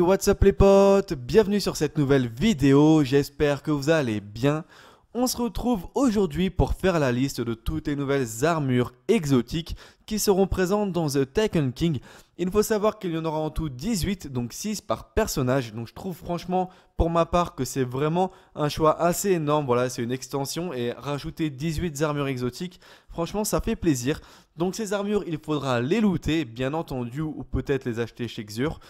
what's up les potes Bienvenue sur cette nouvelle vidéo, j'espère que vous allez bien. On se retrouve aujourd'hui pour faire la liste de toutes les nouvelles armures exotiques qui seront présentes dans The Taken King. Il faut savoir qu'il y en aura en tout 18, donc 6 par personnage. Donc je trouve franchement, pour ma part, que c'est vraiment un choix assez énorme. Voilà, c'est une extension et rajouter 18 armures exotiques, franchement ça fait plaisir. Donc ces armures, il faudra les looter, bien entendu, ou peut-être les acheter chez Xur.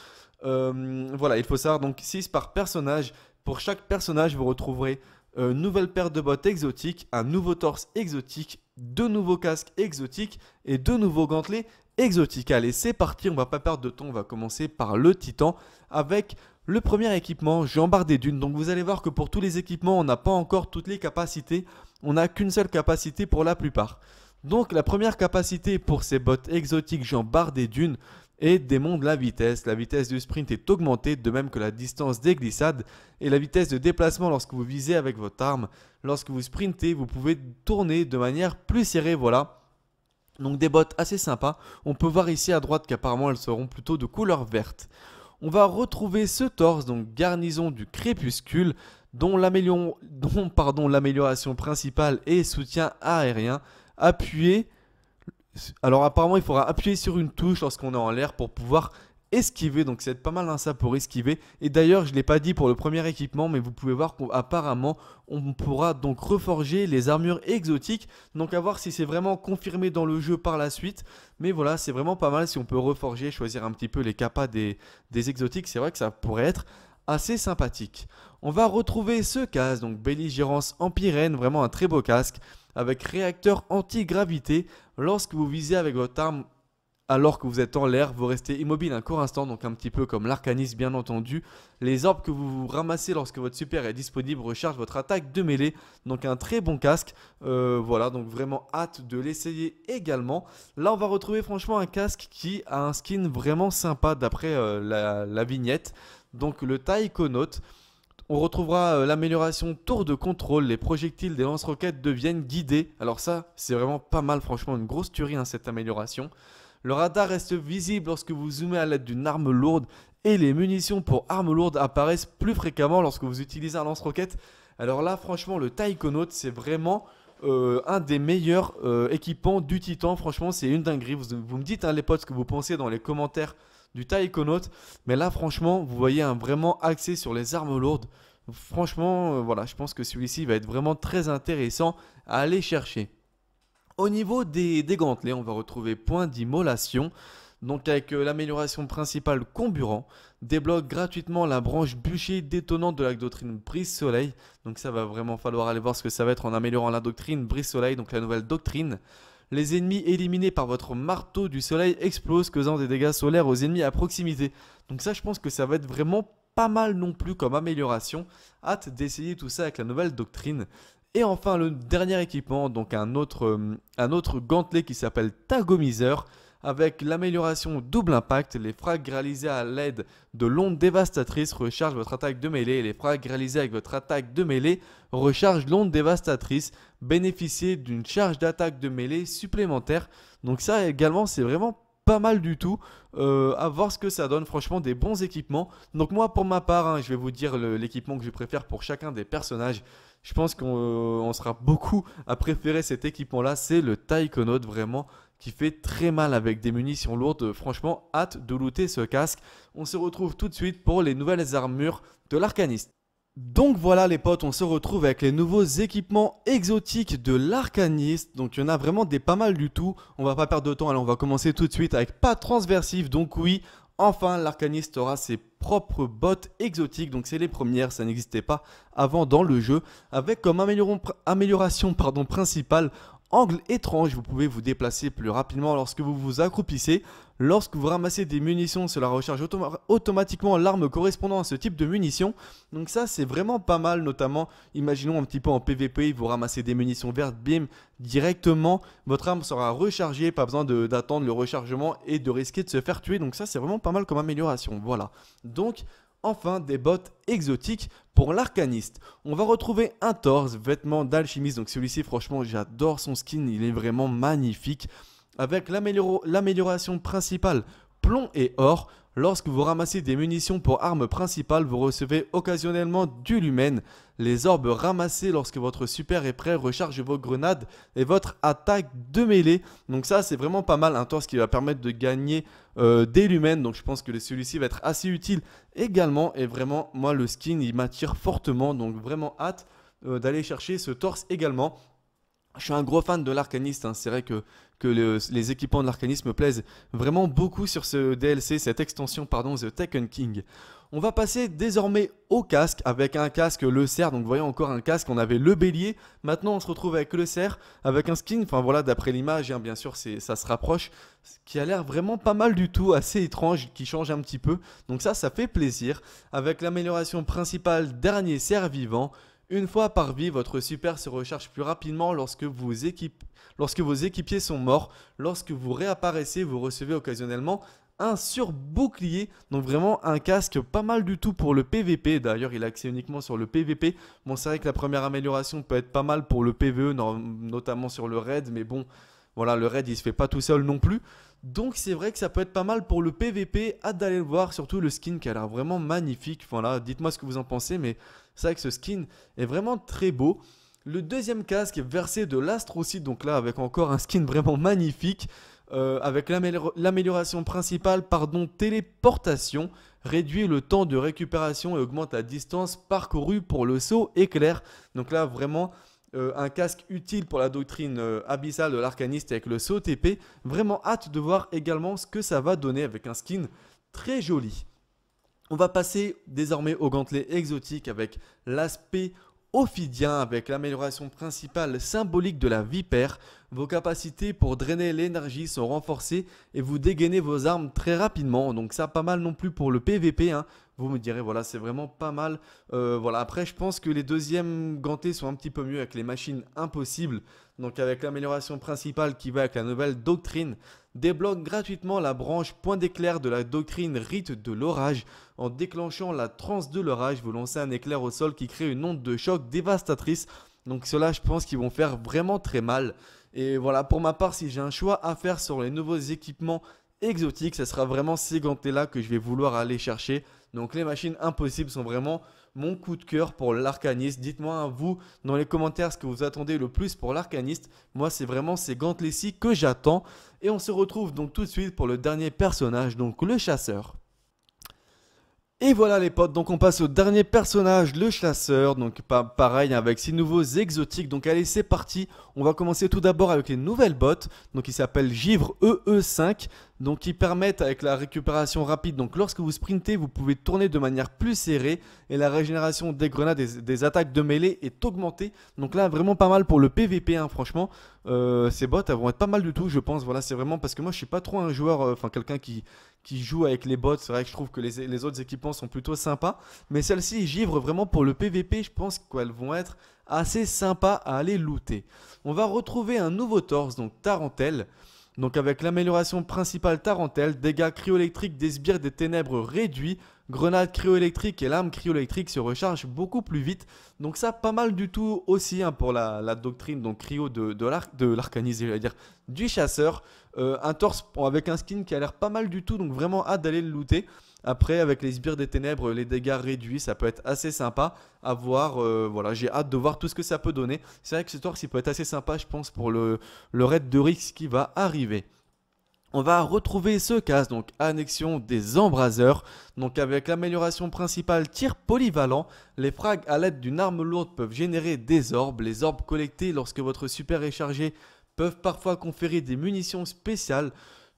Euh, voilà, il faut savoir donc 6 par personnage. Pour chaque personnage, vous retrouverez euh, une nouvelle paire de bottes exotiques, un nouveau torse exotique, deux nouveaux casques exotiques et deux nouveaux gantelets exotiques. Allez, c'est parti, on va pas perdre de temps, on va commencer par le titan avec le premier équipement, jambard des dunes. Donc vous allez voir que pour tous les équipements, on n'a pas encore toutes les capacités. On n'a qu'une seule capacité pour la plupart. Donc la première capacité pour ces bottes exotiques, Jambard des dunes, et démonte la vitesse. La vitesse du sprint est augmentée, de même que la distance des glissades et la vitesse de déplacement lorsque vous visez avec votre arme. Lorsque vous sprintez, vous pouvez tourner de manière plus serrée, voilà. Donc des bottes assez sympas. On peut voir ici à droite qu'apparemment elles seront plutôt de couleur verte. On va retrouver ce torse, donc garnison du crépuscule, dont l'amélioration principale est soutien aérien, appuyé alors apparemment, il faudra appuyer sur une touche lorsqu'on est en l'air pour pouvoir esquiver. Donc c'est pas mal hein, ça pour esquiver. Et d'ailleurs, je ne l'ai pas dit pour le premier équipement, mais vous pouvez voir qu'apparemment, on pourra donc reforger les armures exotiques. Donc à voir si c'est vraiment confirmé dans le jeu par la suite. Mais voilà, c'est vraiment pas mal si on peut reforger, choisir un petit peu les capas des, des exotiques. C'est vrai que ça pourrait être assez sympathique. On va retrouver ce casque, donc Belligérance Empyrène, vraiment un très beau casque, avec réacteur anti-gravité, Lorsque vous visez avec votre arme alors que vous êtes en l'air, vous restez immobile un court instant, donc un petit peu comme l'Arcanis bien entendu. Les orbes que vous, vous ramassez lorsque votre super est disponible rechargent votre attaque de mêlée, donc un très bon casque. Euh, voilà, donc vraiment hâte de l'essayer également. Là, on va retrouver franchement un casque qui a un skin vraiment sympa d'après euh, la, vignette donc le Taïkonote. On retrouvera euh, l'amélioration tour de contrôle, les projectiles des lance-roquettes deviennent guidés. Alors ça, c'est vraiment pas mal, franchement, une grosse tuerie hein, cette amélioration. Le radar reste visible lorsque vous zoomez à l'aide d'une arme lourde et les munitions pour armes lourdes apparaissent plus fréquemment lorsque vous utilisez un lance-roquette. Alors là, franchement, le Taïkonaut, c'est vraiment euh, un des meilleurs euh, équipements du Titan. Franchement, c'est une dinguerie. Vous, me dites, hein, les potes, ce que vous pensez dans les commentaires du taïkonote. Mais là, franchement, vous voyez un vraiment axé sur les armes lourdes. Franchement, euh, voilà, je pense que celui-ci va être vraiment très intéressant à aller chercher. Au niveau des, gantelets, on va retrouver point d'immolation. Donc avec euh, l'amélioration principale comburant, débloque gratuitement la branche bûcher détonante de la doctrine Brise Soleil. Donc ça va vraiment falloir aller voir ce que ça va être en améliorant la doctrine Brise Soleil, donc la nouvelle doctrine. Les ennemis éliminés par votre marteau du soleil explosent, causant des dégâts solaires aux ennemis à proximité. Donc ça, je pense que ça va être vraiment pas mal non plus comme amélioration. Hâte d'essayer tout ça avec la nouvelle doctrine. Et enfin, le dernier équipement, donc un autre, euh, un autre gantelet qui s'appelle Tagomiseur avec l'amélioration double impact, les frags réalisés à l'aide de l'onde dévastatrice rechargent votre attaque de mêlée et les frags réalisés avec votre attaque de mêlée rechargent l'onde dévastatrice, bénéficiez d'une charge d'attaque de mêlée supplémentaire. Donc ça également c'est vraiment pas mal du tout. Euh, à voir ce que ça donne. Franchement, des bons équipements. Donc moi, pour ma part, hein, je vais vous dire l'équipement que je préfère pour chacun des personnages. Je pense qu'on euh, sera beaucoup à préférer cet équipement-là. C'est le Taïkonaut, vraiment qui fait très mal avec des munitions lourdes. Franchement, hâte de looter ce casque. On se retrouve tout de suite pour les nouvelles armures de l'arcaniste. Donc voilà les potes, on se retrouve avec les nouveaux équipements exotiques de l'arcaniste. Donc il y en a vraiment des pas mal du tout. On va pas perdre de temps, alors on va commencer tout de suite avec pas transversif. Donc oui, enfin l'arcaniste aura ses propres bottes exotiques. Donc c'est les premières, ça n'existait pas avant dans le jeu. Avec comme amélioration pardon, principale, Angle étrange, vous pouvez vous déplacer plus rapidement lorsque vous vous accroupissez. Lorsque vous ramassez des munitions, cela recharge automatiquement l'arme correspondant à ce type de munitions. Donc ça, c'est vraiment pas mal, notamment, imaginons un petit peu en PVP, vous ramassez des munitions vertes, bim, directement, votre arme sera rechargée, pas besoin d'attendre le rechargement et de risquer de se faire tuer. Donc ça, c'est vraiment pas mal comme amélioration, voilà. Donc enfin des bottes exotiques pour l'arcaniste. On va retrouver un torse, vêtement d'alchimiste. Donc celui-ci, franchement, j'adore son skin, il est vraiment magnifique. Avec l'amélioration principale plomb et or. Lorsque vous ramassez des munitions pour armes principales, vous recevez occasionnellement du lumen. Les orbes ramassés lorsque votre super est prêt recharge vos grenades et votre attaque de mêlée. Donc ça c'est vraiment pas mal, un torse qui va permettre de gagner euh, des lumens. Donc je pense que celui-ci va être assez utile également. Et vraiment moi le skin il m'attire fortement, donc vraiment hâte euh, d'aller chercher ce torse également je suis un gros fan de l'arcaniste, hein. c'est vrai que, que les équipements de l'arcaniste me plaisent vraiment beaucoup sur ce DLC, cette extension, pardon, The Taken King. On va passer désormais au casque, avec un casque le cerf, donc voyons encore un casque, on avait le bélier, maintenant on se retrouve avec le cerf, avec un skin, enfin voilà, d'après l'image, hein, bien sûr, ça se rapproche, qui a l'air vraiment pas mal du tout, assez étrange, qui change un petit peu, donc ça, ça fait plaisir, avec l'amélioration principale, dernier cerf vivant, une fois par vie, votre super se recharge plus rapidement lorsque, vos lorsque vos équipiers sont morts. Lorsque vous réapparaissez, vous recevez occasionnellement un surbouclier, donc vraiment un casque pas mal du tout pour le PVP. D'ailleurs, il est axé uniquement sur le PVP. Bon, c'est vrai que la première amélioration peut être pas mal pour le PVE, notamment sur le raid, mais bon, voilà, le raid il se fait pas tout seul non plus. Donc c'est vrai que ça peut être pas mal pour le PVP, hâte d'aller le voir, surtout le skin qui a l'air vraiment magnifique. Voilà, dites-moi ce que vous en pensez, mais c'est vrai que ce skin est vraiment très beau. Le deuxième casque est versé de l'astrocyte, donc là avec encore un skin vraiment magnifique, euh, avec l'amélioration principale, pardon, téléportation, réduit le temps de récupération et augmente la distance parcourue pour le saut éclair. Donc là vraiment euh, un casque utile pour la doctrine euh, abyssale de l'arcaniste avec le saut TP. Vraiment hâte de voir également ce que ça va donner avec un skin très joli. On va passer désormais au gantelet exotique avec l'aspect ophidien avec l'amélioration principale symbolique de la vipère. Vos capacités pour drainer l'énergie sont renforcées et vous dégainez vos armes très rapidement. Donc ça pas mal non plus pour le PVP vous me direz, voilà, c'est vraiment pas mal. Euh, voilà, après, je pense que les deuxièmes gantés sont un petit peu mieux avec les machines impossibles. Donc avec l'amélioration principale qui va avec la nouvelle doctrine, débloque gratuitement la branche point d'éclair de la doctrine rite de l'orage. En déclenchant la transe de l'orage, vous lancez un éclair au sol qui crée une onde de choc dévastatrice. Donc cela je pense qu'ils vont faire vraiment très mal. Et voilà, pour ma part, si j'ai un choix à faire sur les nouveaux équipements exotiques, ce sera vraiment ces gantés-là que je vais vouloir aller chercher. Donc les machines impossibles sont vraiment mon coup de cœur pour l'arcaniste. Dites-moi vous dans les commentaires ce que vous attendez le plus pour l'arcaniste. Moi c'est vraiment ces gantelets-ci que j'attends. Et on se retrouve donc tout de suite pour le dernier personnage, donc le chasseur. Et voilà les potes, donc on passe au dernier personnage, le chasseur, donc pareil avec six nouveaux exotiques. Donc allez c'est parti, on va commencer tout d'abord avec les nouvelles bottes, donc il s'appelle Givre EE5, donc qui permettent avec la récupération rapide. Donc lorsque vous sprintez, vous pouvez tourner de manière plus serrée et la régénération des grenades des attaques de mêlée est augmentée. Donc là, vraiment pas mal pour le PVP, hein, franchement. Euh, ces bots, elles vont être pas mal du tout, je pense. Voilà, c'est vraiment parce que moi, je suis pas trop un joueur, euh, enfin quelqu'un qui, qui joue avec les bots. C'est vrai que je trouve que les, autres équipements sont plutôt sympas. Mais celles-ci, givre vraiment pour le PVP, je pense qu'elles vont être assez sympas à aller looter. On va retrouver un nouveau torse, donc Tarantelle. Donc avec l'amélioration principale Tarentelle, dégâts cryoélectriques des sbires des ténèbres réduits, grenades cryoélectriques et l'arme cryoélectrique se rechargent beaucoup plus vite. Donc ça, pas mal du tout aussi hein, pour la, doctrine donc cryo de, de je j'allais dire, du chasseur. Euh, un torse avec un skin qui a l'air pas mal du tout, donc vraiment hâte d'aller le looter. Après, avec les sbires des ténèbres, les dégâts réduits, ça peut être assez sympa à voir. Euh, voilà, j'ai hâte de voir tout ce que ça peut donner. C'est vrai que ce torse, il peut être assez sympa, je pense, pour le, le raid de Rix qui va arriver on va retrouver ce casse, donc annexion des embraseurs, donc avec l'amélioration principale tir polyvalent, les frags à l'aide d'une arme lourde peuvent générer des orbes, les orbes collectés lorsque votre super est chargé peuvent parfois conférer des munitions spéciales,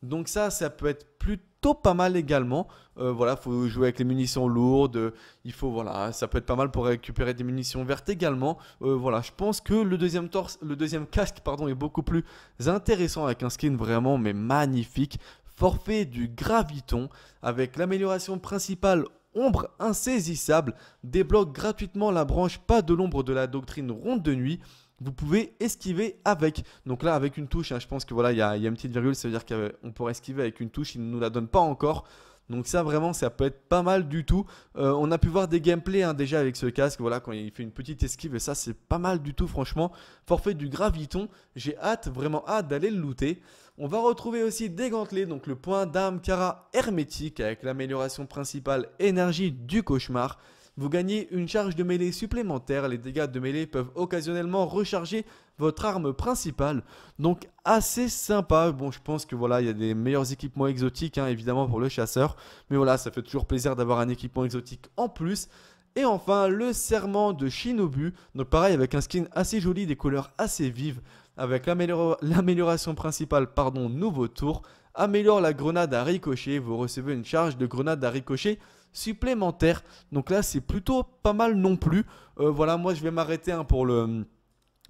donc ça, ça peut être plutôt pas mal également. Euh, voilà, faut jouer avec les munitions lourdes. Il faut, voilà, ça peut être pas mal pour récupérer des munitions vertes également. Euh, voilà, je pense que le deuxième torse, le deuxième casque, pardon, est beaucoup plus intéressant avec un skin vraiment mais magnifique. Forfait du graviton avec l'amélioration principale Ombre insaisissable débloque gratuitement la branche Pas de l'ombre de la doctrine Ronde de nuit vous pouvez esquiver avec. Donc là, avec une touche, hein, je pense que voilà, il y, y a, une petite virgule, ça veut dire qu'on pourrait esquiver avec une touche, il ne nous la donne pas encore. Donc ça vraiment ça peut être pas mal du tout. Euh, on a pu voir des gameplays hein, déjà avec ce casque, voilà quand il fait une petite esquive et ça c'est pas mal du tout franchement. Forfait du graviton, j'ai hâte, vraiment hâte d'aller le looter. On va retrouver aussi des gantelets, donc le point d'âme cara hermétique avec l'amélioration principale énergie du cauchemar. Vous gagnez une charge de mêlée supplémentaire, les dégâts de mêlée peuvent occasionnellement recharger votre arme principale. Donc assez sympa. Bon, je pense que voilà, il y a des meilleurs équipements exotiques, hein, évidemment, pour le chasseur. Mais voilà, ça fait toujours plaisir d'avoir un équipement exotique en plus. Et enfin, le serment de Shinobu. Donc pareil, avec un skin assez joli, des couleurs assez vives. Avec l'amélioration principale, pardon, nouveau tour. Améliore la grenade à ricochet. Vous recevez une charge de grenade à ricochet supplémentaire. Donc là, c'est plutôt pas mal non plus. Euh, voilà, moi, je vais m'arrêter hein, pour le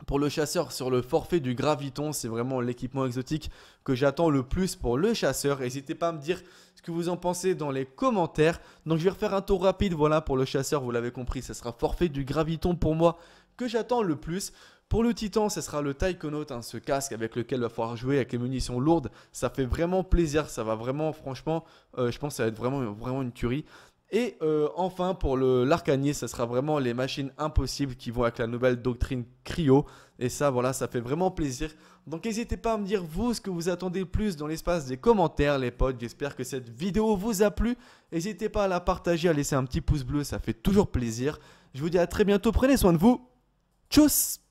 pour le chasseur sur le forfait du Graviton, c'est vraiment l'équipement exotique que j'attends le plus pour le chasseur. N'hésitez pas à me dire ce que vous en pensez dans les commentaires. Donc je vais refaire un tour rapide, voilà, pour le chasseur, vous l'avez compris, ce sera forfait du Graviton pour moi que j'attends le plus. Pour le Titan, ce sera le Taikonaut, hein, ce casque avec lequel il va falloir jouer avec les munitions lourdes. Ça fait vraiment plaisir, ça va vraiment, franchement, euh, je pense que ça va être vraiment, vraiment une tuerie. Et euh, enfin, pour l'arcanier, ce sera vraiment les machines impossibles qui vont avec la nouvelle doctrine cryo. Et ça, voilà, ça fait vraiment plaisir. Donc n'hésitez pas à me dire, vous, ce que vous attendez le plus dans l'espace des commentaires, les potes. J'espère que cette vidéo vous a plu. N'hésitez pas à la partager, à laisser un petit pouce bleu, ça fait toujours plaisir. Je vous dis à très bientôt, prenez soin de vous. Tchuss